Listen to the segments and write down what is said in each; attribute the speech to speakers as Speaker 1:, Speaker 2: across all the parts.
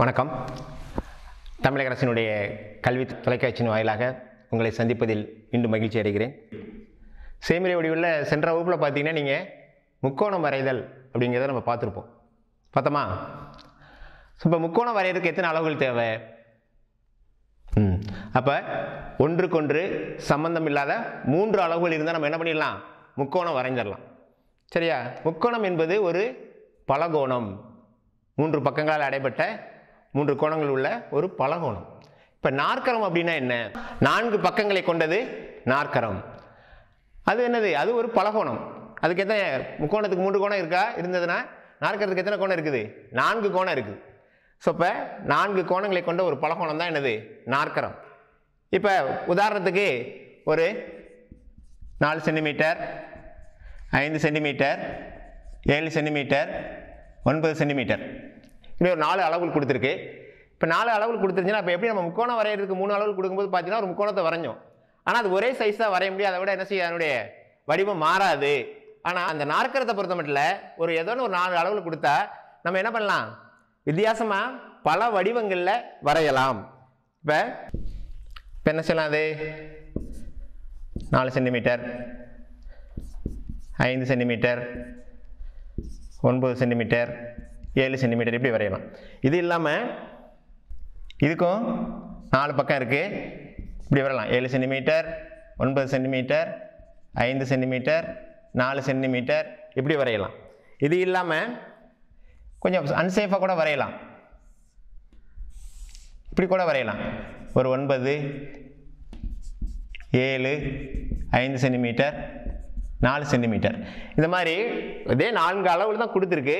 Speaker 1: வணக்கம் தமிழக அரசினுடைய கல்வி தொலைக்காட்சியின் வாயிலாக உங்களை சந்திப்பதில் இன்று மகிழ்ச்சி அடைகிறேன் செய்முறை வடிவில் சென்ற வகுப்பில் பார்த்தீங்கன்னா நீங்கள் முக்கோணம் வரைதல் அப்படிங்கிறத நம்ம பார்த்துருப்போம் பார்த்தோமா இப்போ முக்கோணம் வரைகிறதுக்கு எத்தனை அளவுகள் தேவை ம் அப்போ ஒன்றுக்கொன்று சம்பந்தம் இல்லாத மூன்று அளவுகள் இருந்தால் நம்ம என்ன பண்ணிடலாம் முக்கோணம் வரைஞ்சிடலாம் சரியா முக்கோணம் என்பது ஒரு பலகோணம் மூன்று பக்கங்களால் அடைபட்ட மூன்று கோணங்கள் உள்ள ஒரு பலகோணம் இப்போ நாற்கரம் அப்படின்னா என்ன நான்கு பக்கங்களை கொண்டது நாற்கரம் அது என்னது அது ஒரு பலகோணம் அதுக்கு எத்தனை முக்கோணத்துக்கு மூன்று கோணம் இருக்கா இருந்ததுன்னா நாற்கரத்துக்கு எத்தனை கோணம் இருக்குது நான்கு கோணம் இருக்குது ஸோ இப்போ நான்கு கோணங்களை கொண்ட ஒரு பலகோணம் தான் என்னது நாற்கரம் இப்போ உதாரணத்துக்கு ஒரு நாலு சென்டிமீட்டர் ஐந்து சென்டிமீட்டர் ஏழு சென்டிமீட்டர் ஒன்பது சென்டிமீட்டர் இப்படி ஒரு நாலு அளவுகள் கொடுத்துருக்கு இப்போ நாலு அளவுகள் கொடுத்துருச்சுன்னா இப்போ எப்படி நம்ம முக்கோணம் வரைகிறதுக்கு மூணு அளவுகள் கொடுக்கும்போது பார்த்தீங்கன்னா ஒரு முக்கோணத்தை வரைஞ்சோம் ஆனால் அது ஒரே சைஸ் தான் வரைய முடியாது அதை விட என்ன செய்ய அதனுடைய வடிவம் மாறாது ஆனால் அந்த நாற்கரத்தை பொறுத்த மட்டும் ஒரு ஏதோனு ஒரு நாலு அளவில் கொடுத்தா நம்ம என்ன பண்ணலாம் வித்தியாசமாக பல வடிவங்களில் வரையலாம் இப்போ இப்போ என்ன செய்யலாம் அது நாலு சென்டிமீட்டர் ஐந்து சென்டிமீட்டர் ஒன்பது சென்டிமீட்டர் ஏழு சென்டிமீட்டர் இப்படி வரையலாம் இது இல்லாமல் இதுக்கும் நாலு பக்கம் இருக்குது இப்படி வரலாம் ஏழு சென்டிமீட்டர் ஒன்பது சென்டிமீட்டர் ஐந்து சென்டிமீட்டர் நாலு சென்டிமீட்டர் இப்படி வரையலாம் இது இல்லாமல் கொஞ்சம் அன்சேஃபாக கூட வரையலாம் இப்படி கூட வரையலாம் ஒரு ஒன்பது ஏழு ஐந்து சென்டிமீட்டர் நாலு சென்டிமீட்டர் இந்த மாதிரி இதே நான்கு அளவில் தான் கொடுத்துருக்கு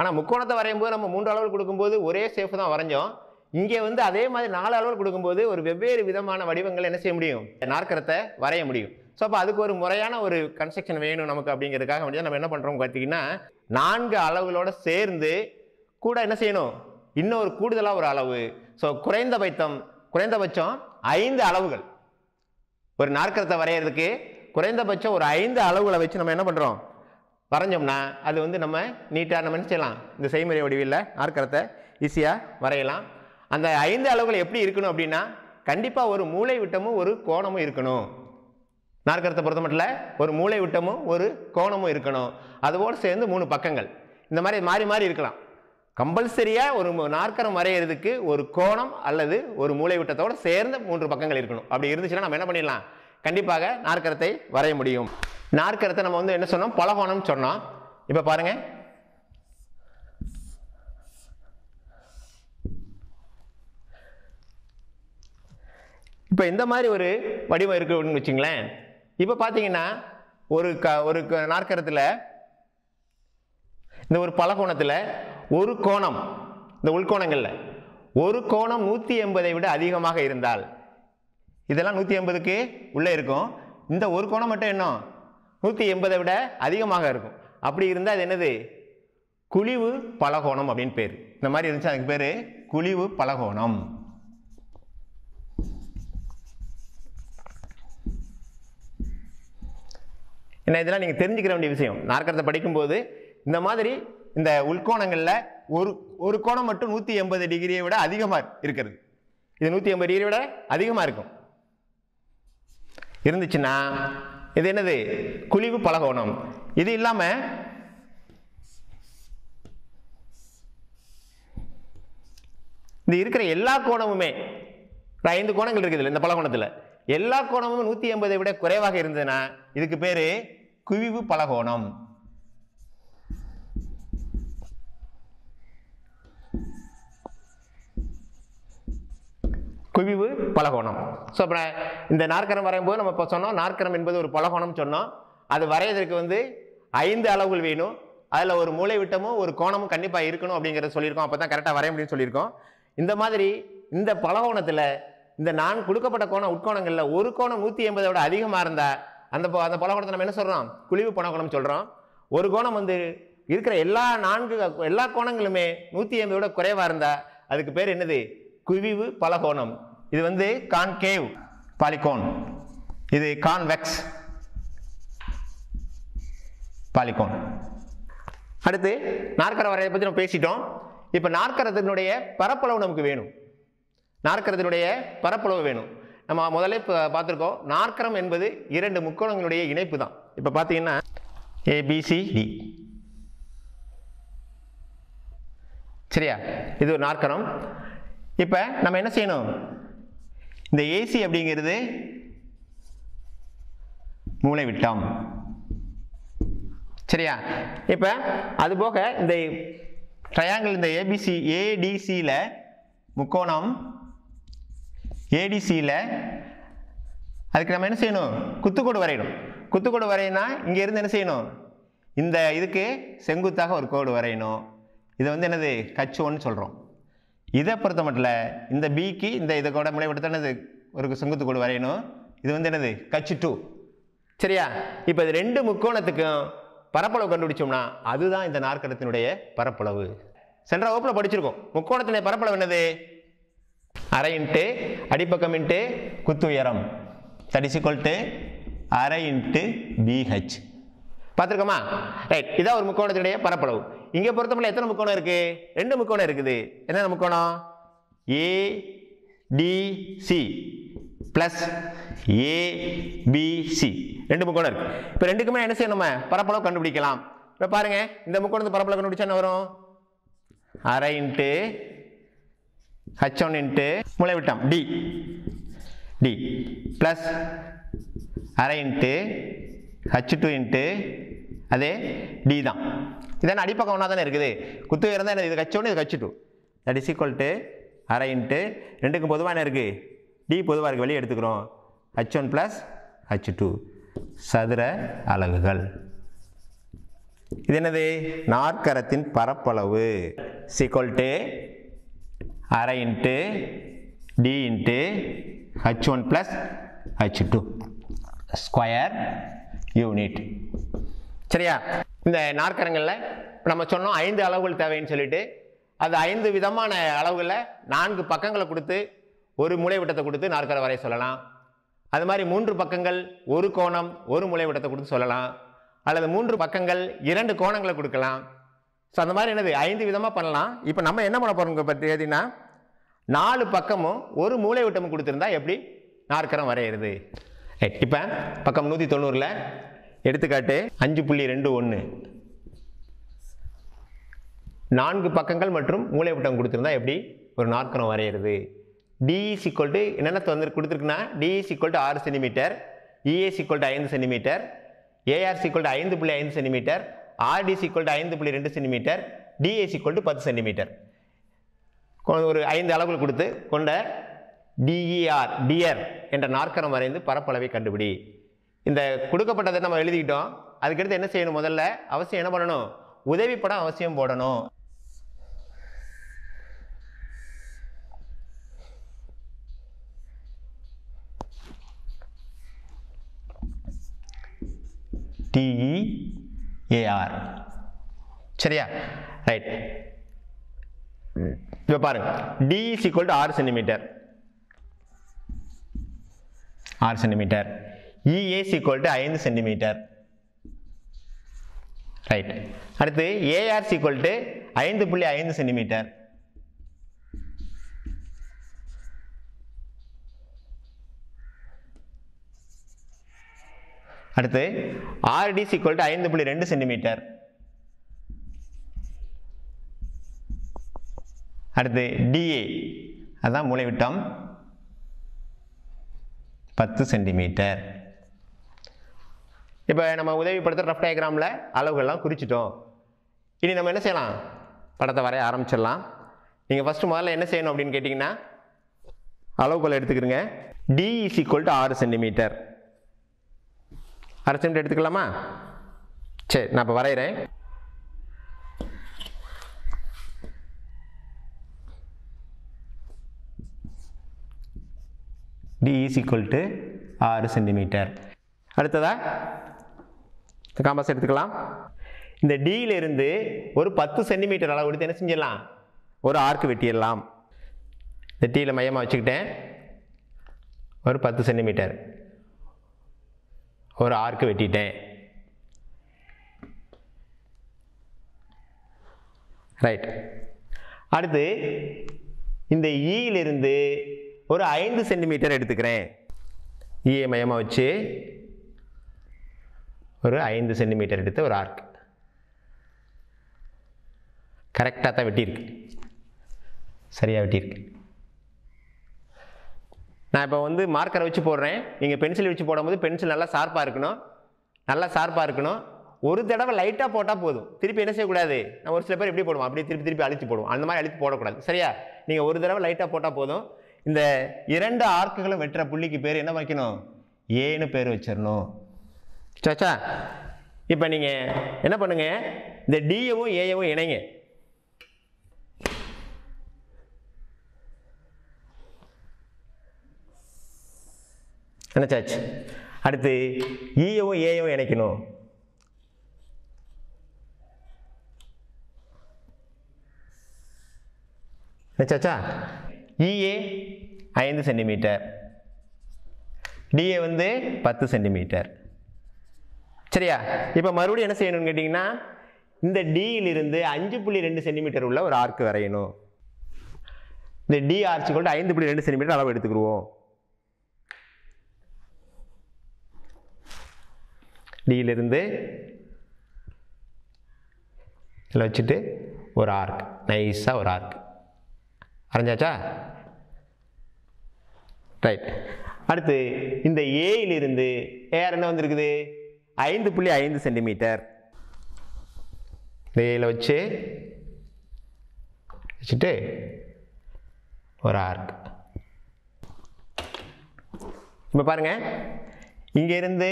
Speaker 1: ஆனால் முக்கோணத்தை வரையும் போது நம்ம மூன்று அளவில் கொடுக்கும்போது ஒரே சேஃப் தான் வரைஞ்சோம் இங்கே வந்து அதே மாதிரி நாலு அளவில் கொடுக்கும்போது ஒரு வெவ்வேறு விதமான வடிவங்கள் என்ன செய்ய முடியும் நாற்கரத்தை வரைய முடியும் ஸோ அப்போ அதுக்கு ஒரு முறையான ஒரு கன்ஸ்ட்ரக்ஷன் வேணும் நமக்கு அப்படிங்கிறதுக்காக வேண்டியது நம்ம என்ன பண்ணுறோம் பார்த்தீங்கன்னா நான்கு அளவுகளோட சேர்ந்து கூட என்ன செய்யணும் இன்னும் ஒரு கூடுதலாக ஒரு அளவு ஸோ குறைந்தபட்சம் குறைந்தபட்சம் ஐந்து அளவுகள் ஒரு நாற்கரத்தை வரைகிறதுக்கு குறைந்தபட்சம் ஒரு ஐந்து அளவுகளை வச்சு நம்ம என்ன பண்ணுறோம் வரைஞ்சோம்னா அது வந்து நம்ம நீட்டாக நம்ம நினச்சிடலாம் இந்த செய்முறை வடிவில் ஆர்க்கரத்தை ஈஸியாக வரையலாம் அந்த ஐந்து அளவுகள் எப்படி இருக்கணும் அப்படின்னா கண்டிப்பாக ஒரு மூளை விட்டமும் ஒரு கோணமும் இருக்கணும் நாற்கரத்தை பொறுத்த மட்டும் இல்லை ஒரு மூளை விட்டமும் ஒரு கோணமும் இருக்கணும் அதுபோல் சேர்ந்து மூணு பக்கங்கள் இந்த மாதிரி மாறி மாறி இருக்கலாம் கம்பல்சரியாக ஒரு நாற்கரம் வரைகிறதுக்கு ஒரு கோணம் அல்லது ஒரு மூளை விட்டத்தோடு சேர்ந்த மூன்று பக்கங்கள் இருக்கணும் அப்படி இருந்துச்சுன்னா நம்ம என்ன பண்ணிடலாம் கண்டிப்பாக நாற்கரத்தை வரைய முடியும் நாற்கரத்தை நம்ம வந்து என்ன சொன்னோம் பலகோணம்னு சொன்னோம் இப்போ பாருங்க இப்போ இந்த மாதிரி ஒரு வடிவம் இருக்குன்னு வச்சுங்களேன் இப்போ பார்த்தீங்கன்னா ஒரு க ஒரு நாற்கரத்தில் இந்த ஒரு பலகோணத்தில் ஒரு கோணம் இந்த உள்கோணங்களில் ஒரு கோணம் நூற்றி எண்பதை விட அதிகமாக இருந்தால் இதெல்லாம் நூற்றி எண்பதுக்கு உள்ளே இருக்கும் இந்த ஒரு கோணம் மட்டும் என்ன நூற்றி எண்பதை விட அதிகமாக இருக்கும் அப்படி இருந்தால் அது என்னது குழிவு பலகோணம் அப்படின்னு பேர் இந்த மாதிரி இருந்துச்சு அதுக்கு பேர் குழிவு பலகோணம் ஏன்னா இதெல்லாம் நீங்கள் தெரிஞ்சுக்கிற வேண்டிய விஷயம் நாற்கரத்தை படிக்கும்போது இந்த மாதிரி இந்த உள்கோணங்களில் ஒரு ஒரு கோணம் மட்டும் நூற்றி எண்பது டிகிரியை விட அதிகமாக இருக்கிறது இது நூற்றி எண்பது டிகிரியை விட அதிகமாக இருக்கும் இருந்துச்சுன்னா இது என்னது குழிவு பலகோணம் இது இல்லாமல் இந்த இருக்கிற எல்லா கோணமுமே ஐந்து கோணங்கள் இருக்குது இந்த பலகோணத்தில் எல்லா கோணமும் நூற்றி ஐம்பதை விட குறைவாக இருந்ததுன்னா இதுக்கு பேர் குவிவு பலகோணம் குவிவு பலகோணம் ஸோ அப்புறம் இந்த நாற்கரம் போது நம்ம இப்போ சொன்னோம் நாற்கரம் என்பது ஒரு பலகோணம் சொன்னோம் அது வரையறதுக்கு வந்து ஐந்து அளவுகள் வேணும் அதில் ஒரு மூளை விட்டமும் ஒரு கோணமும் கண்டிப்பாக இருக்கணும் அப்படிங்கிறத சொல்லியிருக்கோம் அப்போ தான் கரெக்டாக வரைய முடியும்னு சொல்லியிருக்கோம் இந்த மாதிரி இந்த பலகோணத்தில் இந்த நான் கொடுக்கப்பட்ட கோணம் உட்கோணங்களில் ஒரு கோணம் நூற்றி எண்பதை விட அதிகமாக இருந்தால் அந்த அந்த பலகோணத்தை நம்ம என்ன சொல்கிறோம் குழிவு பலகோணம்னு சொல்கிறோம் ஒரு கோணம் வந்து இருக்கிற எல்லா நான்கு எல்லா கோணங்களுமே நூற்றி எண்பதை விட குறைவாக இருந்தால் அதுக்கு பேர் என்னது குவிவு பலகோணம் இது வந்து கான்கேவ் பாலிகோன் இது கான்வெக்ஸ் பாலிகோன் அடுத்து நாற்கர வரையை பற்றி நம்ம பேசிட்டோம் இப்போ நாற்கரத்தினுடைய பரப்பளவு நமக்கு வேணும் நாற்கரத்தினுடைய பரப்பளவு வேணும் நம்ம முதல்ல இப்போ பார்த்துருக்கோம் நாற்கரம் என்பது இரண்டு முக்கோணங்களுடைய இணைப்பு தான் இப்போ பார்த்தீங்கன்னா ஏபிசிடி சரியா இது ஒரு நாற்கரம் இப்போ நம்ம என்ன செய்யணும் இந்த ஏசி அப்படிங்கிறது மூளை விட்டம் சரியா இப்போ அது போக இந்த ட்ரையாங்கிள் இந்த ஏபிசி ஏடிசியில் முக்கோணம் ஏடிசியில் அதுக்கு நம்ம என்ன செய்யணும் குத்துக்கோடு வரையணும் குத்துக்கோடு வரையினா இங்கேருந்து என்ன செய்யணும் இந்த இதுக்கு செங்குத்தாக ஒரு கோடு வரையணும் இதை வந்து என்னது கச்சு ஒன்று சொல்கிறோம் இதை பொறுத்த மட்டும் இல்லை இந்த பிக்கு இந்த இதை கூட முடிவெடுத்தான ஒரு செங்குத்து கோடு வரையணும் இது வந்து என்னது கட்சி டூ சரியா இப்போ இது ரெண்டு முக்கோணத்துக்கும் பரப்பளவு கண்டுபிடிச்சோம்னா அதுதான் இந்த நாற்கடத்தினுடைய பரப்பளவு சென்ற வகுப்பில் படிச்சிருக்கோம் முக்கோணத்தினுடைய பரப்பளவு என்னது அரை இன்ட்டு அடிப்பக்கம் இன்ட்டு குத்து உயரம் தட் இஸ் அரை இன்ட்டு பிஹெச் பார்த்துருக்கோமா ரைட் இதான் ஒரு முக்கோணத்தினுடைய பரப்பளவு இங்கே பொறுத்தமல்ல எத்தனை முக்கோணம் இருக்குது ரெண்டு முக்கோணம் இருக்குது என்னென்ன முக்கோணம் ஏடிசி ப்ளஸ் ஏபிசி ரெண்டு முக்கோணம் இருக்குது இப்போ ரெண்டுக்குமே என்ன செய்யணும் நம்ம பரப்பளவு கண்டுபிடிக்கலாம் இப்போ பாருங்கள் இந்த முக்கோணத்து பரப்பளவு கண்டுபிடிச்சா என்ன வரும் அரை இன்ட்டு ஹச் ஒன் இன்ட்டு முளைவிட்டம் டி டி ப்ளஸ் அரை இன்ட்டு ஹச் டூ இன்ட்டு அதே டி தான் இதான் அடிப்பக்கம் ஒன்றா இருக்குது குத்து உயரம் தான் இது கச்சு இது கச்சு டூ தட் இஸ் ஈக்குவல் அரை இன்ட்டு ரெண்டுக்கும் பொதுவான இருக்குது டி பொதுவாக இருக்குது வெளியே எடுத்துக்கிறோம் H one plus H two சதுர அலகுகள் இது என்னது நாற்கரத்தின் பரப்பளவு சீக்வல் டு அரை into D into H one plus H two square unit சரியா இந்த நாற்கரங்களில் இப்போ நம்ம சொன்னோம் ஐந்து அளவுகள் தேவைன்னு சொல்லிட்டு அது ஐந்து விதமான அளவுகளில் நான்கு பக்கங்களை கொடுத்து ஒரு மூளைவிட்டத்தை கொடுத்து நாற்கரை வரைய சொல்லலாம் அது மாதிரி மூன்று பக்கங்கள் ஒரு கோணம் ஒரு மூளைவிட்டத்தை கொடுத்து சொல்லலாம் அல்லது மூன்று பக்கங்கள் இரண்டு கோணங்களை கொடுக்கலாம் ஸோ அந்த மாதிரி என்னது ஐந்து விதமாக பண்ணலாம் இப்போ நம்ம என்ன பண்ண போகிறோம் பற்றி எதுன்னா நாலு பக்கமும் ஒரு மூளை விட்டமும் கொடுத்துருந்தா எப்படி நாற்கரம் வரைகிறது இப்போ பக்கம் நூற்றி தொண்ணூறில் எடுத்துக்காட்டு அஞ்சு புள்ளி ரெண்டு ஒன்று நான்கு பக்கங்கள் மற்றும் மூளைவிட்டம் கொடுத்துருந்தா எப்படி ஒரு நாற்கரம் வரைகிறது டிஇ சிக்வல் டு என்னென்ன தந்து கொடுத்துருக்குன்னா டிஇ சிக்வல் டு ஆறு சென்டிமீட்டர் இஏ சிக்வல் டு ஐந்து சென்டிமீட்டர் ஏஆர் சிக்வல் டு ஐந்து புள்ளி ஐந்து சென்டிமீட்டர் ஆர்டி சிக்வல் டு ஐந்து புள்ளி ரெண்டு சென்டிமீட்டர் டிஏ சிக்வல் டு பத்து சென்டிமீட்டர் ஒரு ஐந்து அளவுகள் கொடுத்து கொண்ட டிஇஆர் டிஆர் e என்ற நாற்கரம் வரைந்து பரப்பளவை கண்டுபிடி இந்த கொடுக்கப்பட்டதை நம்ம எழுதிக்கிட்டோம் அதுக்கடுத்து என்ன செய்யணும் முதல்ல அவசியம் என்ன பண்ணணும் உதவி படம் அவசியம் போடணும் டிஇஏஆர் e சரியா ரைட் இப்போ பாருங்க டி இஸ் ஈக்குவல் டு ஆறு சென்டிமீட்டர் ஆறு சென்டிமீட்டர் இஏஸ் e ஈக்குவல் ஐந்து சென்டிமீட்டர் ரைட் அடுத்து ஏஆர் ஈக்குவல் டு ஐந்து புள்ளி ஐந்து சென்டிமீட்டர் அடுத்து ஆர்டி ஈக்குவல் ஐந்து புள்ளி ரெண்டு சென்டிமீட்டர் அடுத்து டிஏ அதுதான் மூளைவிட்டம் பத்து சென்டிமீட்டர் இப்போ நம்ம உதவிப்படுத்துகிற ரஃப் டயக்ராமில் அளவுகள்லாம் குறிச்சிட்டோம் இனி நம்ம என்ன செய்யலாம் படத்தை வரைய ஆரம்பிச்சிடலாம் நீங்கள் ஃபஸ்ட்டு முதல்ல என்ன செய்யணும் அப்படின்னு கேட்டிங்கன்னா அளவுகள் எடுத்துக்கிறங்க டி இஸ் ஈக்குவல் டு ஆறு சென்டிமீட்டர் அரை சென்டிமீட்டர் எடுத்துக்கலாமா சரி நான் இப்போ வரைகிறேன் டி இஸ் ஈக்குவல் டு ஆறு சென்டிமீட்டர் அடுத்ததாக காம்பாஸ் எடுத்துக்கலாம் இந்த டியிலிருந்து ஒரு பத்து சென்டிமீட்டர் அளவு எடுத்து என்ன செஞ்சிடலாம் ஒரு ஆர்க்கு வெட்டிடலாம் இந்த டீயில் மையமாக வச்சுக்கிட்டேன் ஒரு பத்து சென்டிமீட்டர் ஒரு ஆர்க்கு வெட்டிட்டேன் ரைட் அடுத்து இந்த ஈயிலிருந்து e ஒரு ஐந்து சென்டிமீட்டர் எடுத்துக்கிறேன் ஈயை e மையமாக வச்சு ஒரு ஐந்து சென்டிமீட்டர் எடுத்து ஒரு ஆர்க் கரெக்டாக தான் வெட்டியிருக்கு சரியாக வெட்டியிருக்கு நான் இப்போ வந்து மார்க்கரை வச்சு போடுறேன் நீங்கள் பென்சில் வச்சு போடும்போது பென்சில் நல்லா ஷார்ப்பாக இருக்கணும் நல்லா ஷார்ப்பாக இருக்கணும் ஒரு தடவை லைட்டாக போட்டால் போதும் திருப்பி என்ன செய்யக்கூடாது நான் ஒரு சில பேர் எப்படி போடுவோம் அப்படியே திருப்பி திருப்பி அழித்து போடுவோம் அந்த மாதிரி அழித்து போடக்கூடாது சரியா நீங்கள் ஒரு தடவை லைட்டாக போட்டால் போதும் இந்த இரண்டு ஆர்க்குகளும் வெட்டுற புள்ளிக்கு பேர் என்ன வைக்கணும் ஏன்னு பேர் வச்சிடணும் சாச்சா இப்போ நீங்கள் என்ன பண்ணுங்கள் இந்த டிஏவும் ஏஏவும் இணைங்க என்னச்சாச்சு அடுத்து ஈயவும் e ஏயவும் இணைக்கணும் என்னச்சாச்சா இஏ e ஐந்து சென்டிமீட்டர் டிஏ வந்து பத்து சென்டிமீட்டர் சரியா இப்போ மறுபடியும் என்ன செய்யணும்னு கேட்டிங்கன்னா இந்த டியிலிருந்து அஞ்சு புள்ளி ரெண்டு சென்டிமீட்டர் உள்ள ஒரு ஆர்க்கு வரையணும் இந்த டி ஆர்ச்சு கொண்டு ஐந்து புள்ளி ரெண்டு சென்டிமீட்டர் அளவு எடுத்துக்கிடுவோம் டியிலிருந்து இதில் வச்சுட்டு ஒரு ஆர்க் நைஸாக ஒரு ஆர்க் அரைஞ்சாச்சா ரைட் அடுத்து இந்த ஏயிலிருந்து ஏஆர் என்ன வந்திருக்குது ஐந்து புள்ளி ஐந்து சென்டிமீட்டர் இதில் வச்சு வச்சுட்டு ஒரு ஆர்க் இப்போ பாருங்கள் இங்கேருந்து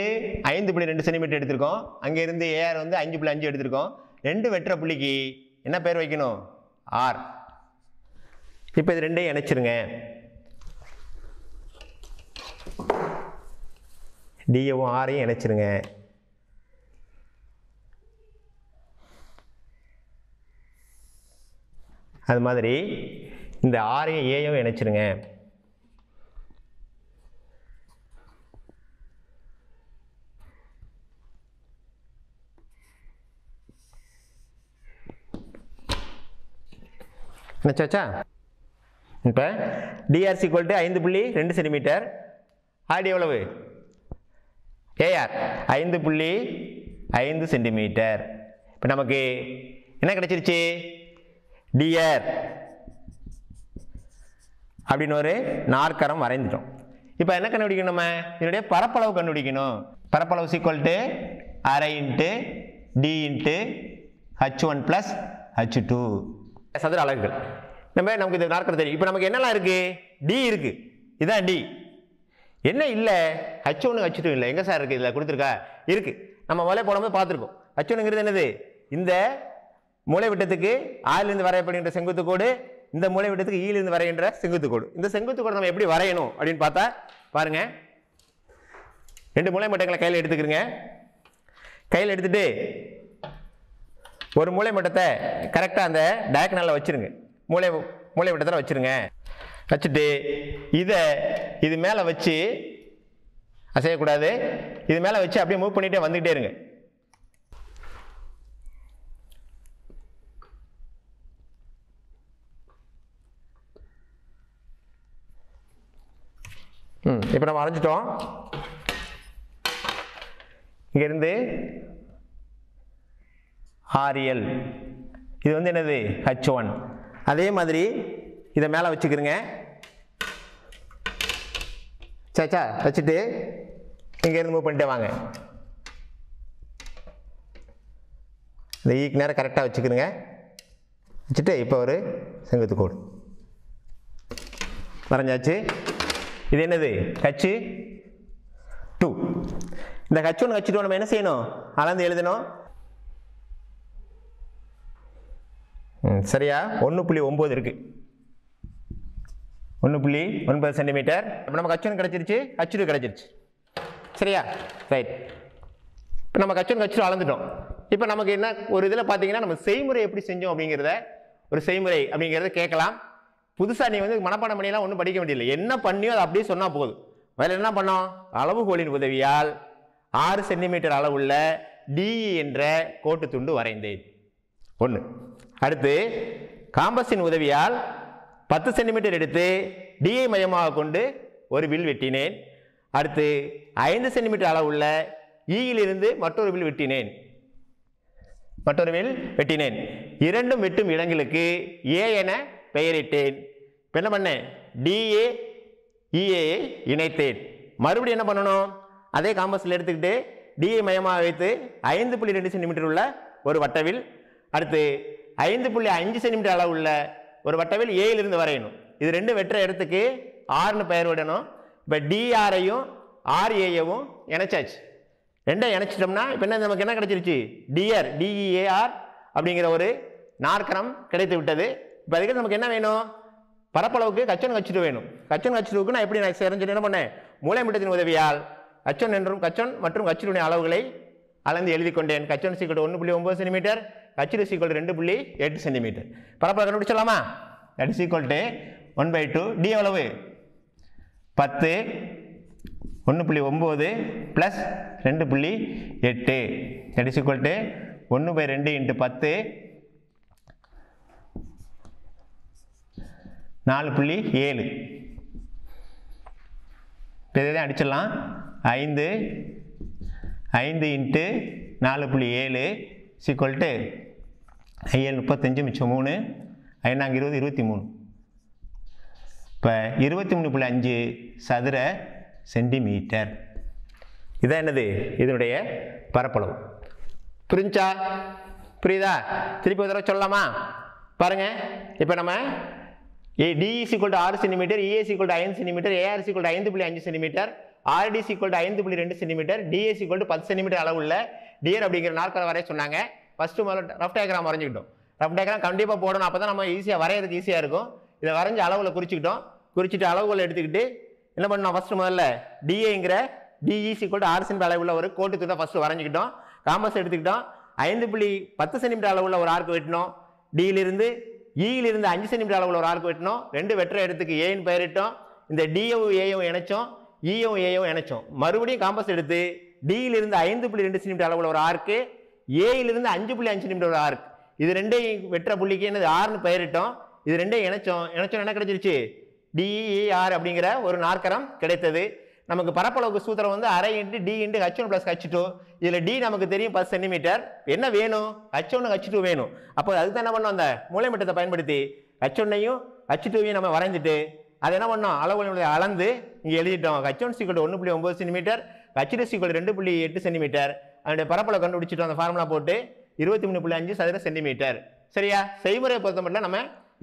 Speaker 1: ஐந்து புள்ளி ரெண்டு சென்டிமீட்டர் எடுத்திருக்கோம் அங்கேருந்து ஏஆர் வந்து அஞ்சு புள்ளி அஞ்சு எடுத்திருக்கோம் ரெண்டு வெட்டுற புள்ளிக்கு என்ன பேர் வைக்கணும் ஆர் இப்போ இது ரெண்டையும் இணைச்சிருங்க டிஏவும் ஆரையும் இணைச்சிருங்க அது மாதிரி இந்த ஆறையும் ஏயும் இணைச்சிருங்க நினச்சாச்சா இப்போ டிஆர்சி ஈக்குவல் ஐந்து புள்ளி ரெண்டு சென்டிமீட்டர் ஆடி எவ்வளவு ஏஆர் ஐந்து புள்ளி ஐந்து சென்டிமீட்டர் இப்போ நமக்கு என்ன கிடச்சிருச்சு டியர் அப்படின்னு ஒரு நாற்கரம் வரைந்துட்டோம் இப்போ என்ன கண்டுபிடிக்கணும் நம்ம இதனுடைய பரப்பளவு கண்டுபிடிக்கணும் பரப்பளவு சீக்வல் டு அரை into D into H one plus H two சதுர அலகுகள் நம்ம நமக்கு இது நாற்கரம் தெரியும் இப்போ நமக்கு என்னெல்லாம் இருக்குது டி இருக்குது இதுதான் டி என்ன இல்லை ஹச் ஒன்று ஹச் டூ இல்லை எங்கே சார் இருக்குது இதில் கொடுத்துருக்கா இருக்குது நம்ம முதலே போடும்போது பார்த்துருக்கோம் ஹச் ஒன்றுங்கிறது என்னது இந்த மூளைவிட்டத்துக்கு ஆயிலிருந்து வரையப்படுகின்ற செங்குத்து கோடு இந்த மூளைவிட்டத்துக்கு ஈலிருந்து வரைகின்ற செங்குத்து கோடு இந்த செங்குத்து கோடு நம்ம எப்படி வரையணும் அப்படின்னு பார்த்தா பாருங்க ரெண்டு மூளை மட்டங்களை கையில் எடுத்துக்கிறங்க கையில் எடுத்துட்டு ஒரு மூளை மட்டத்தை கரெக்டாக அந்த டயக்னலில் வச்சுருங்க மூளை மூளை மட்டத்தில் வச்சுருங்க வச்சுட்டு இதை இது மேலே வச்சு அசையக்கூடாது இது மேலே வச்சு அப்படியே மூவ் பண்ணிகிட்டே வந்துக்கிட்டே இருங்க ம் இப்போ நம்ம அரைஞ்சிட்டோம் இங்கேருந்து ஆர்எல் இது வந்து என்னது ஹச் ஒன் அதே மாதிரி இதை மேலே வச்சுக்கிறங்க சேச்சா வச்சுட்டு இங்கேருந்து மூவ் பண்ணிட்டே வாங்க இந்த ஈக்கு e நேரம் கரெக்டாக வச்சுக்கிறங்க வச்சுட்டு இப்போ ஒரு செங்குத்து கோடு வரைஞ்சாச்சு இது என்னது ஹச் டூ இந்த ஹச் ஒன் ஹச் டூ நம்ம என்ன செய்யணும் அளந்து எழுதணும் சரியா ஒன்று புள்ளி ஒம்பது இருக்குது ஒன்று புள்ளி ஒன்பது சென்டிமீட்டர் அப்போ நமக்கு ஹச் ஒன் கிடச்சிருச்சு ஹச் டூ கிடச்சிருச்சு சரியா ரைட் இப்போ நம்ம கச்சன் கச்சு அளந்துட்டோம் இப்போ நமக்கு என்ன ஒரு இதில் பார்த்தீங்கன்னா நம்ம செய்முறை எப்படி செஞ்சோம் அப்படிங்கிறத ஒரு செய்முறை அப்படிங்கிறத கேட்கலாம் புதுசாக நீ வந்து மனப்பாடம் பண்ணியெல்லாம் ஒன்றும் படிக்க வேண்டியதில்லை என்ன பண்ணியோ அதை அப்படியே சொன்னால் போதும் வேலை என்ன பண்ணோம் அளவுகோலின் உதவியால் ஆறு சென்டிமீட்டர் அளவுள்ள டிஇ என்ற கோட்டு துண்டு வரைந்தேன் ஒன்று அடுத்து காம்பஸின் உதவியால் பத்து சென்டிமீட்டர் எடுத்து டிஐ மையமாக கொண்டு ஒரு வில் வெட்டினேன் அடுத்து ஐந்து சென்டிமீட்டர் அளவுள்ள ஈயிலிருந்து e மற்றொரு வில் வெட்டினேன் மற்றொரு வில் வெட்டினேன் இரண்டும் வெட்டும் இடங்களுக்கு ஏ என பெயரிட்டேன் இப்போ என்ன பண்ணேன் டிஏ இஏயை e இணைத்தேன் மறுபடியும் என்ன பண்ணணும் அதே காம்பஸில் எடுத்துக்கிட்டு டிஏ மையமாக வைத்து ஐந்து புள்ளி ரெண்டு சென்டிமீட்டர் உள்ள ஒரு வட்டவில் அடுத்து ஐந்து புள்ளி அஞ்சு சென்டிமீட்டர் அளவு உள்ள ஒரு வட்டவில் ஏயிலிருந்து வரையணும் இது ரெண்டு வெற்ற இடத்துக்கு ஆறுன்னு பெயர் விடணும் இப்போ டிஆரையும் ஆர்ஏயவும் இணைச்சாச்சு ரெண்டை இணைச்சிட்டோம்னா இப்போ என்ன நமக்கு என்ன கிடச்சிருச்சு டிஆர் டிஇஏஆர் e அப்படிங்கிற ஒரு நாற்கரம் கிடைத்து விட்டது இப்போ அதுக்கு நமக்கு என்ன வேணும் பரப்பளவுக்கு கச்சன் கச்சிட்டு வேணும் கச்சன் கச்சிட்டுவுக்கு நான் எப்படி நான் செஞ்சு என்ன பண்ணேன் மூளை மட்டத்தின் உதவியால் கச்சன் என்றும் கச்சன் மற்றும் கச்சிடுடைய அளவுகளை அளந்து எழுதி கொண்டேன் கச்சன் சீக்கிரம் ஒன்று புள்ளி ஒம்பது சென்டிமீட்டர் கச்சிடு சீக்கிரம் ரெண்டு புள்ளி எட்டு சென்டிமீட்டர் பரப்பளவு கண்டுபிடிச்சலாமா that is one by two D எவ்வளவு பத்து ஒன்று புள்ளி ஒம்பது ப்ளஸ் ரெண்டு புள்ளி எட்டு தட் இஸ் ஒன்று பை ரெண்டு இன்ட்டு பத்து நாலு புள்ளி ஏழு இதை அடிச்சிடலாம் ஐந்து ஐந்து இன்ட்டு நாலு புள்ளி ஏழு சீக்குவல்ட்டு ஐயல் முப்பத்தஞ்சு மிச்சம் மூணு ஐநாங்க இருபது இருபத்தி மூணு இப்போ இருபத்தி மூணு புள்ளி அஞ்சு சதுர சென்டிமீட்டர் இதான் என்னது இதனுடைய பரப்பளவு புரிஞ்சா புரியுதா திருப்பி ஒரு தடவை சொல்லலாமா பாருங்கள் இப்போ நம்ம ஏ டி டு ஆறு சென்டிமீட்டர் இஎஸ் ஈக்குவல் டு ஐந்து சென்டிமீட்டர் ஏஆர் ஈக்குவல் டு ஐந்து புள்ளி அஞ்சு சென்டிமீட்டர் ஆர்டி ஈக்குவல் டு ஐந்து புள்ளி ரெண்டு சென்டிமீட்டர் டிஎஸ் ஈக்குவல் டு பத்து சென்டிமீட்டர் அளவுள்ள டியர் அப்படிங்கிற நாற்கால வரைய சொன்னாங்க ஃபஸ்ட்டு முதல்ல ரஃப் டயக்ராம் வரைஞ்சிக்கிட்டோம் ரஃப் டயக்ராம் கண்டிப்பாக போடணும் அப்போ தான் நம்ம ஈஸியாக வரையிறது ஈஸியாக இருக்கும் இதை வரைஞ்ச அளவில் குறிச்சிக்கிட்டோம் குறிச்சிட்டு அளவுகளை எடுத்துக்கிட்டு என்ன பண்ணோம் ஃபஸ்ட்டு முதல்ல டிஏங்கிற டிஇ ஈக்குவல் டு ஆறு சென்டிமீட்டர் அளவுள்ள ஒரு கோட்டு தான் ஃபஸ்ட்டு வரைஞ்சிக்கிட்டோம் காமர்ஸ் எடுத்துக்கிட்டோம் ஐந்து புள்ளி பத்து சென்டிமீட்டர் அளவுள்ள ஒரு ஆர்க்கு வெட்டினோம் டியிலிருந்து ஈயிலிருந்து அஞ்சு சென்டிமீட்டர் அளவில் ஒரு ஆர்க் வெட்டினோம் ரெண்டு வெட்டுற இடத்துக்கு ஏன்னு பெயரிட்டோம் இந்த டியும் ஏயும் இணைச்சோம் ஈயும் e ஏயும் இணைச்சோம் மறுபடியும் காம்பஸ் எடுத்து டியிலிருந்து ஐந்து புள்ளி ரெண்டு சென்டிமீட்டர் அளவில் ஒரு ஆர்க்கு ஏயிலிருந்து அஞ்சு புள்ளி அஞ்சு சென்டிமீட்டர் ஒரு ஆர்க் இது ரெண்டையும் வெட்டுற புள்ளிக்கு என்னது ஆறுனு பெயரிட்டோம் இது ரெண்டையும் இணைச்சோம் இணைச்சோம் என்ன கிடைச்சிருச்சு டிஇஆர் e, e, அப்படிங்கிற ஒரு நாற்கரம் கிடைத்தது நமக்கு பரப்பளவுக்கு சூத்திரம் வந்து அரை into D into H one plus H two இதில் டி நமக்கு தெரியும் பத்து சென்டிமீட்டர் என்ன வேணும் ஹச் ஒன்று ஹச் டூ வேணும் அப்போ அதுக்கு தான் என்ன பண்ணோம் அந்த மூலைமட்டத்தை பயன்படுத்தி ஹச் ஒன்னையும் ஹச் டூவையும் நம்ம வரைஞ்சிட்டு அது என்ன பண்ணோம் அளவுகளுடைய அளந்து இங்கே எழுதிட்டோம் ஹச் ஒன் சீக்கிரம் ஒன்று புள்ளி ஒம்பது சென்டிமீட்டர் ஹச் டூ சீக்கிரம் ரெண்டு புள்ளி எட்டு சென்டிமீட்டர் அதனுடைய பரப்பளவு கண்டுபிடிச்சிட்டோம் அந்த ஃபார்முலா போட்டு இருபத்தி மூணு புள்ளி அஞ்சு சதுர சென்டிமீட்டர் சரியா செய்முறையை பொறுத்த மட்டும் நம்ம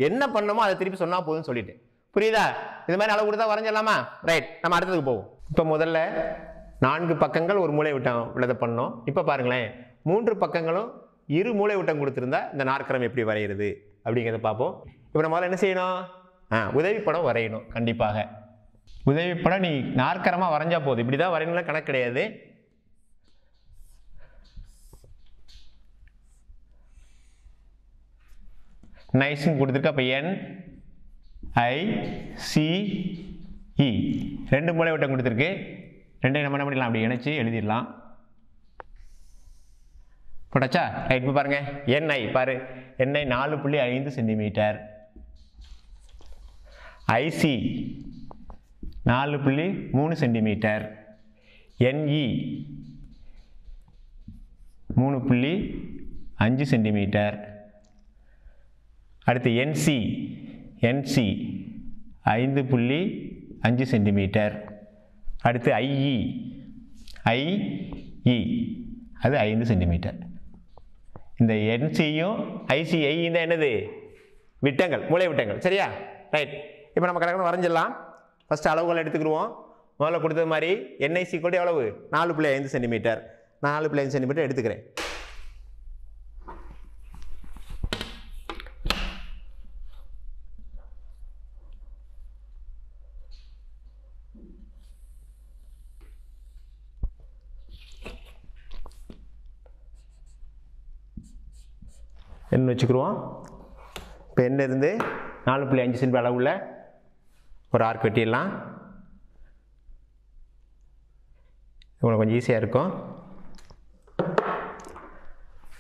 Speaker 1: என்ன பண்ணோமோ அதை திருப்பி சொன்னால் போதும்னு சொல்லிட்டு புரியுதா இது மாதிரி அளவு கொடுத்தா வரைஞ்சிடலாமா ரைட் நம்ம அடுத்ததுக்கு போவோம் இப்போ முதல்ல நான்கு பக்கங்கள் ஒரு மூளை விட்டம் விளத பண்ணோம் இப்போ பாருங்களேன் மூன்று பக்கங்களும் இரு மூளை விட்டம் கொடுத்துருந்தா இந்த நாற்கரம் எப்படி வரைகிறது அப்படிங்கிறத பார்ப்போம் இப்போ நம்ம என்ன செய்யணும் ஆ உதவி படம் வரையணும் கண்டிப்பாக உதவி படம் நீ நாற்கரமாக வரைஞ்சா போதும் இப்படி தான் வரையணும்லாம் கணக்கு கிடையாது நைஸும் கொடுத்துருக்கா அப்போ என் ஐ சிஇ e. ரெண்டு மூளை வட்டம் கொடுத்துருக்கு ரெண்டையும் நம்ம என்ன பண்ணிடலாம் அப்படி இணைச்சி எழுதிடலாம் போட்டாச்சா ரைட் போய் பாருங்கள் என்ஐ பாரு என்ஐ நாலு புள்ளி ஐந்து சென்டிமீட்டர் ஐசி நாலு புள்ளி மூணு சென்டிமீட்டர் என்இ மூணு புள்ளி அஞ்சு சென்டிமீட்டர் அடுத்து என்சி என்சி ஐந்து புள்ளி அஞ்சு சென்டிமீட்டர் அடுத்து ஐஇ ஐஇ e, e, அது ஐந்து சென்டிமீட்டர் இந்த என்சியும் ஐசிஐ இந்த என்னது விட்டங்கள் மூளை விட்டங்கள் சரியா ரைட் இப்போ நம்ம கணக்கு வரைஞ்சிடலாம் ஃபஸ்ட்டு அளவுகள் எடுத்துக்கிடுவோம் முதல்ல கொடுத்தது மாதிரி என்ஐசி கூட எவ்வளவு நாலு புள்ளி ஐந்து சென்டிமீட்டர் நாலு புள்ளி ஐந்து சென்டிமீட்டர் எடுத்துக்கிறேன் என்ன வச்சுக்கிடுவோம் இப்போ என்னிருந்து நாலு புள்ளி அஞ்சு சென்ட் அளவில் ஒரு ஆர்க் வெட்டிடலாம் இவ்வளோ கொஞ்சம் ஈஸியாக இருக்கும்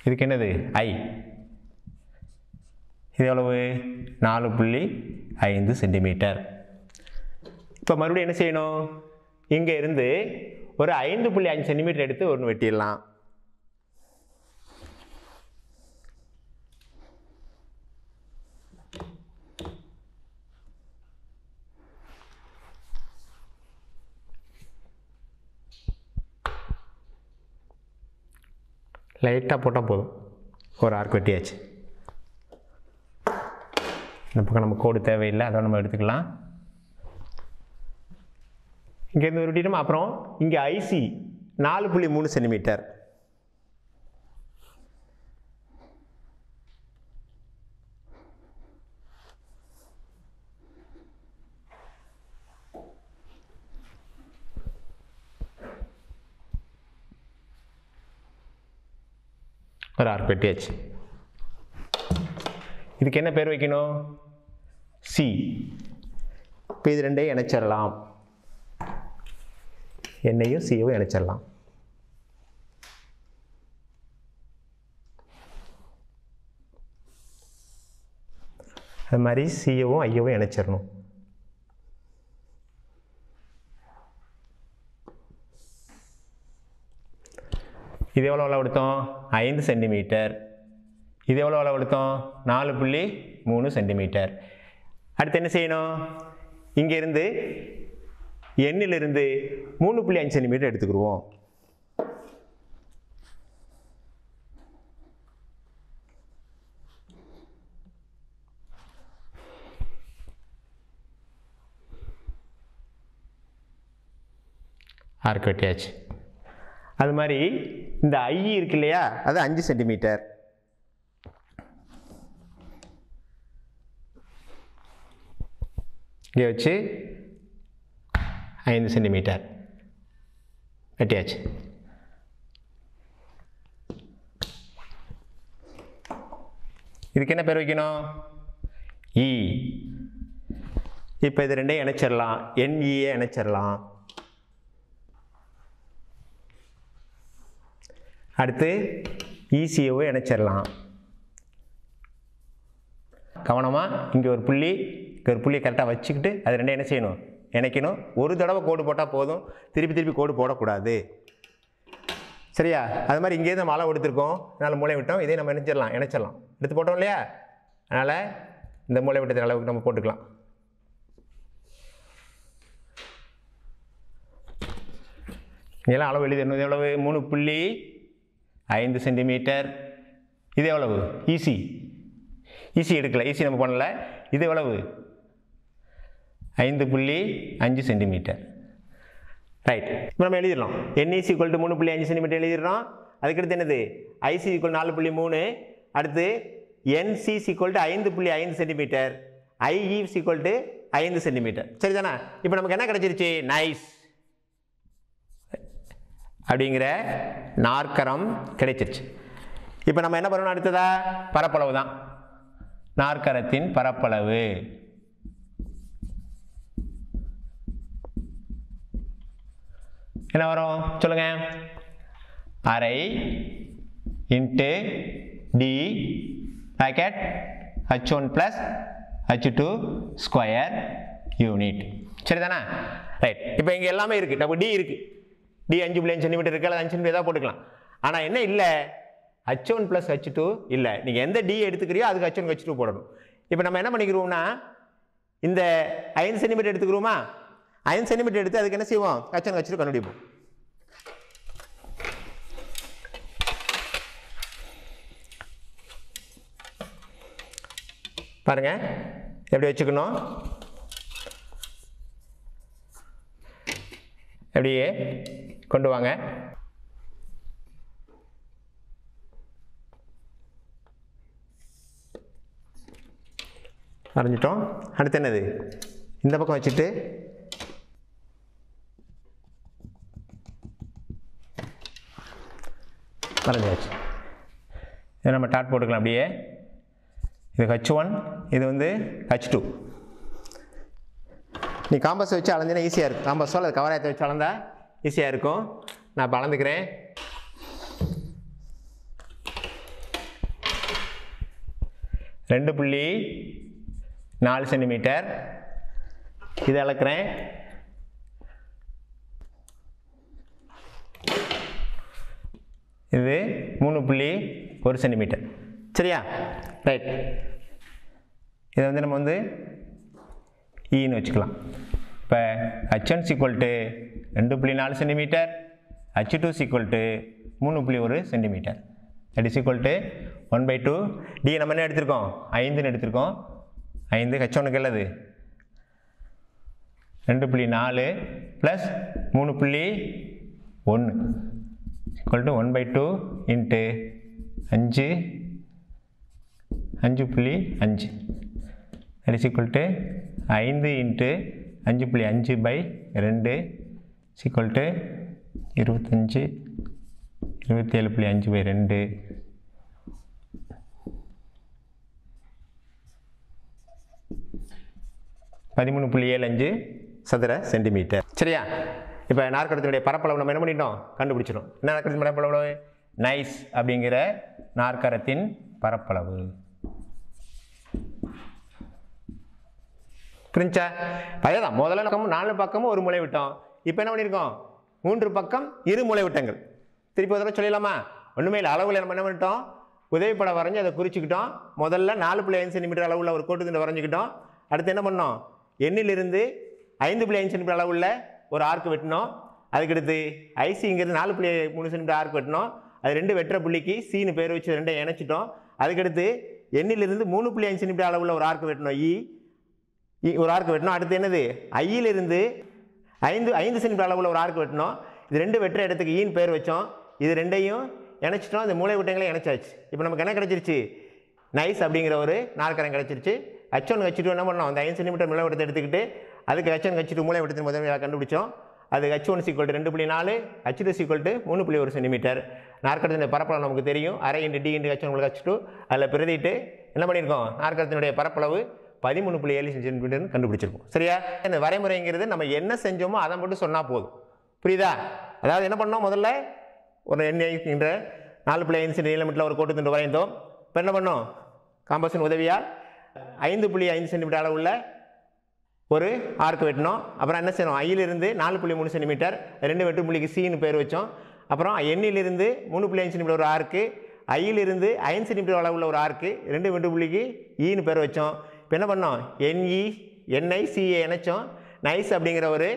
Speaker 1: இதுக்கு என்னது ஐ இது எவ்வளவு நாலு புள்ளி ஐந்து சென்டிமீட்டர் இப்போ மறுபடியும் என்ன செய்யணும் இங்கே இருந்து ஒரு ஐந்து புள்ளி அஞ்சு சென்டிமீட்டர் எடுத்து ஒன்று வெட்டிடலாம் லைட்டாக போட்டால் போதும் ஒரு ஆர்க் வெட்டியாச்சு இந்த பக்கம் நம்ம கோடு தேவையில்லை அதை நம்ம எடுத்துக்கலாம் இங்கேருந்து ஒரு வெட்டிட்டோம் அப்புறம் இங்கே ஐசி நாலு புள்ளி மூணு சென்டிமீட்டர் பெட்டியாச்சு இதுக்கு என்ன பேர் வைக்கணும் சி இப்போ இது ரெண்டையும் இணைச்சிடலாம் என்னையும் சியவும் இணைச்சிடலாம் அது மாதிரி சியவும் ஐயவும் இணைச்சிடணும் இது எவ்வளோ அளவெடுத்தோம் ஐந்து சென்டிமீட்டர் இது எவ்வளோ அளவெடுத்தோம் நாலு புள்ளி மூணு சென்டிமீட்டர் அடுத்து என்ன செய்யணும் இங்கேருந்து எண்ணிலிருந்து மூணு புள்ளி அஞ்சு சென்டிமீட்டர் எடுத்துக்கிடுவோம் ஆர்க்கட்டியாச்சு அது மாதிரி இந்த ஐ இருக்கு இல்லையா அது அஞ்சு சென்டிமீட்டர் இங்கே வச்சு ஐந்து சென்டிமீட்டர் வெட்டியாச்சு இதுக்கு என்ன பேர் வைக்கணும் இ இப்போ இது ரெண்டையும் இணைச்சிடலாம் என்இஏ இணைச்சிடலாம் அடுத்து ஈசிஓவை e இணைச்சிடலாம் கவனமாக இங்கே ஒரு புள்ளி இங்கே ஒரு புள்ளியை கரெக்டாக வச்சுக்கிட்டு அது ரெண்டும் என்ன செய்யணும் இணைக்கணும் ஒரு தடவை கோடு போட்டால் போதும் திருப்பி திருப்பி கோடு போடக்கூடாது சரியா அது மாதிரி இங்கேயே நம்ம கொடுத்துருக்கோம் அதனால் மூளை விட்டோம் இதே நம்ம இணைச்சிடலாம் இணைச்சிடலாம் எடுத்து போட்டோம் இல்லையா அதனால் இந்த மூளை விட்டத்தின் அளவுக்கு நம்ம போட்டுக்கலாம் இதெல்லாம் அளவு எழுதி எவ்வளவு மூணு புள்ளி ஐந்து சென்டிமீட்டர் இது எவ்வளவு ஈசி e ஈசி e எடுக்கல ஈசி e நம்ம பண்ணல இது எவ்வளவு ஐந்து புள்ளி அஞ்சு சென்டிமீட்டர் ரைட் இப்போ நம்ம எழுதிடலாம் என்இசி ஈக்குவல் டு மூணு புள்ளி அஞ்சு சென்டிமீட்டர் எழுதிடுறோம் அதுக்கடுத்து என்னது ஐசி ஈக்குவல் நாலு புள்ளி மூணு அடுத்து என்சிஸ் ஈக்குவல் டு ஐந்து புள்ளி ஐந்து சென்டிமீட்டர் ஐஇஸ் ஈக்குவல் டு ஐந்து சென்டிமீட்டர் சரிதானா இப்போ நமக்கு என்ன கிடச்சிருச்சு நைஸ் அப்படிங்கிற நாற்கரம் கிடைச்சிருச்சு இப்போ நம்ம என்ன பண்ணணும் அடுத்ததா பரப்பளவு தான் நாற்கரத்தின் பரப்பளவு என்ன வரும் சொல்லுங்க அரை into D bracket H one plus H two square unit சரிதானா ரைட் இப்போ இங்கே எல்லாமே இருக்குது நம்ம டி இருக்குது டி அஞ்சு புள்ளி சென்டிமீட்டர் இருக்குது அஞ்சு சென்டிமீட்டர் போட்டுக்கலாம் ஆனால் என்ன இல்லை H one plus H two இல்லை நீங்கள் எந்த டி எடுத்துக்கிறியோ அதுக்கு ஹச் ஒன் ஹச் டூ போடணும் இப்போ நம்ம என்ன பண்ணிக்கிறோம்னா இந்த ஐந்து சென்டிமீட்டர் எடுத்துக்கிறோமா ஐந்து சென்டிமீட்டர் எடுத்து அதுக்கு என்ன செய்வோம் ஹச் ஒன் ஹச் டூ கண்டுபிடிப்போம் பாருங்கள் எப்படி வச்சுக்கணும் அப்படியே கொண்டு வாங்க வரைஞ்சிட்டோம் அடுத்து என்னது இந்த பக்கம் வச்சுட்டு வரைஞ்சாச்சு இதை நம்ம டாட் போட்டுக்கலாம் அப்படியே இது ஹச் ஒன் இது வந்து ஹச் டூ நீ காம்பஸ் வச்சு அளந்தினா ஈஸியாக இருக்கும் சொல்ல அது கவராயத்தை வச்சு அளந்தா ஈஸியாக இருக்கும் நான் இப்போ அளந்துக்கிறேன் ரெண்டு புள்ளி நாலு சென்டிமீட்டர் இதை அளக்குறேன் இது மூணு புள்ளி ஒரு சென்டிமீட்டர் சரியா ரைட் இதை வந்து நம்ம வந்து ஈன்னு வச்சுக்கலாம் இப்போ ஹச் ஒன் சீக்குவல் டு ரெண்டு புள்ளி நாலு centimetre H two is equal to மூணு புள்ளி ஒரு centimetre that is to one by two D நம்ம என்ன எடுத்திருக்கோம் ஐந்துன்னு எடுத்திருக்கோம் ஐந்து ஹச் ஒன்றுக்கு இல்லது ரெண்டு புள்ளி நாலு ப்ளஸ் மூணு புள்ளி ஒன்று equal to one by two into அஞ்சு அஞ்சு புள்ளி அஞ்சு தட் இஸ் ஈக்குவல் டு ஐந்து இன்ட்டு அஞ்சு புள்ளி அஞ்சு பை ரெண்டு சீக்குவல் டு இருபத்தஞ்சி இருபத்தி ஏழு புள்ளி அஞ்சு பை ரெண்டு பதிமூணு புள்ளி ஏழு அஞ்சு சதுர சென்டிமீட்டர் சரியா இப்போ நாற்கரத்தினுடைய பரப்பளவு நம்ம என்ன பண்ணிட்டோம் கண்டுபிடிச்சிடும் என்ன நாற்கரத்தின் பரப்பளவு நைஸ் அப்படிங்கிற நாற்கரத்தின் பரப்பளவு புரிஞ்சா அதே தான் முதல்ல பக்கமும் நாலு பக்கமும் ஒரு மூளை விட்டோம் இப்போ என்ன பண்ணியிருக்கோம் மூன்று பக்கம் இரு மூளை விட்டங்கள் திருப்பி ஒரு சொல்லிடலாமா ஒன்றுமே இல்லை அளவில் நம்ம என்ன பண்ணிட்டோம் உதவி படம் வரைஞ்சி அதை குறிச்சிக்கிட்டோம் முதல்ல நாலு புள்ளி ஐந்து சென்டிமீட்டர் அளவுள்ள ஒரு கோட்டுத்துண்டு வரைஞ்சிக்கிட்டோம் அடுத்து என்ன பண்ணோம் எண்ணிலிருந்து ஐந்து புள்ளி ஐந்து சென்டிமீட்டர் அளவுள்ள ஒரு ஆர்க்கு வெட்டினோம் அதுக்கடுத்து ஐசி இங்கேருந்து நாலு புள்ளி மூணு சென்டிமீட்டர் ஆர்க் வெட்டினோம் அது ரெண்டு வெட்டுற புள்ளிக்கு சீனு பேர் வச்சு ரெண்டை இணைச்சிட்டோம் அதுக்கடுத்து எண்ணிலிருந்து மூணு புள்ளி ஐந்து சென்டிமீட்டர் அளவுள்ள ஒரு ஆர்க் வெட்டினோம் இ e. ஒரு ஆர்க்கு வெட்டணும் அடுத்து என்னது ஐயிலிருந்து ஐந்து ஐந்து சென்ட் அளவில் ஒரு ஆர்க்கு வெட்டணும் இது ரெண்டு வெட்டுற இடத்துக்கு ஈன் e பேர் வச்சோம் இது ரெண்டையும் இணைச்சிட்டோம் அந்த மூளை விட்டங்களையும் இணைச்சாச்சு இப்போ நமக்கு என்ன கிடச்சிருச்சு நைஸ் அப்படிங்கிற ஒரு நாற்கரம் கிடச்சிருச்சு ஹச்சோன் வச்சுட்டு என்ன பண்ணோம் அந்த ஐந்து சென்டிமீட்டர் மூளை விட்டத்தை எடுத்துக்கிட்டு அதுக்கு ஹச்சோன் வச்சுட்டு மூளை விட்டத்தின் முதல்ல கண்டுபிடிச்சோம் அது ஹச் ஒன் சீக்வல் ரெண்டு புள்ளி நாலு ஹச் டூ சீக்வல் மூணு புள்ளி ஒரு சென்டிமீட்டர் நாற்கரத்தின் பரப்பளவு நமக்கு தெரியும் அரை into D into H one H two அதில் பிரதிட்டு என்ன பண்ணியிருக்கோம் நாற்கரத்தினுடைய பரப்பளவு பதிமூணு புள்ளி ஏழு சென்டிமீட்டர்னு கண்டுபிடிச்சிருக்கும் சரியா இந்த வரைமுறைங்கிறது நம்ம என்ன செஞ்சோமோ அதை மட்டும் சொன்னால் போதும் புரியுதா அதாவது என்ன பண்ணோம் முதல்ல ஒரு எண்ணிக்கின்ற நாலு புள்ளி ஐந்து சென்டிமீட்டரில் ஒரு கோட்டு துண்டு வரைந்தோம் இப்போ என்ன பண்ணோம் காம்பசன் உதவியால் ஐந்து புள்ளி ஐந்து சென்டிமீட்டர் அளவுள்ள ஒரு ஆர்க் வெட்டினோம் அப்புறம் என்ன செய்யணும் ஐயிலிருந்து நாலு புள்ளி மூணு சென்டிமீட்டர் ரெண்டு வெட்டு புள்ளிக்கு சீனு பேர் வச்சோம் அப்புறம் எண்ணிலிருந்து மூணு புள்ளி ஐந்து சென்டிமீட்டர் ஒரு ஆர்க்கு ஐயிலிருந்து ஐந்து சென்டிமீட்டர் அளவுள்ள ஒரு ஆர்க்கு ரெண்டு வெட்டு புள்ளிக்கு ஈன்னு e பேர் வச்சோம் என்ன பண்ணோம் என்இ என்ஐசிஏ e, இணைச்சோம் நைஸ் அப்படிங்கிற ஒரு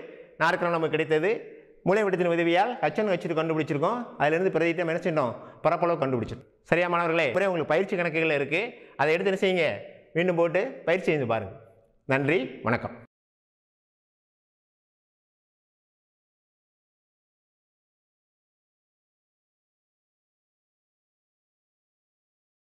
Speaker 1: நாற்கரம் நமக்கு கிடைத்தது மூளை விடத்தின் உதவியால் ஹச்என் ஹச்சு கண்டுபிடிச்சிருக்கோம் அதிலிருந்து பிரதித்தம் என்ன செஞ்சோம் பரப்பளவு கண்டுபிடிச்சிடும் சரியா மாணவர்களே இப்போ உங்களுக்கு பயிற்சி கணக்குகள் இருக்குது அதை எடுத்து என்ன செய்யுங்க மீண்டும் போட்டு பயிற்சி செஞ்சு பாருங்கள் நன்றி வணக்கம்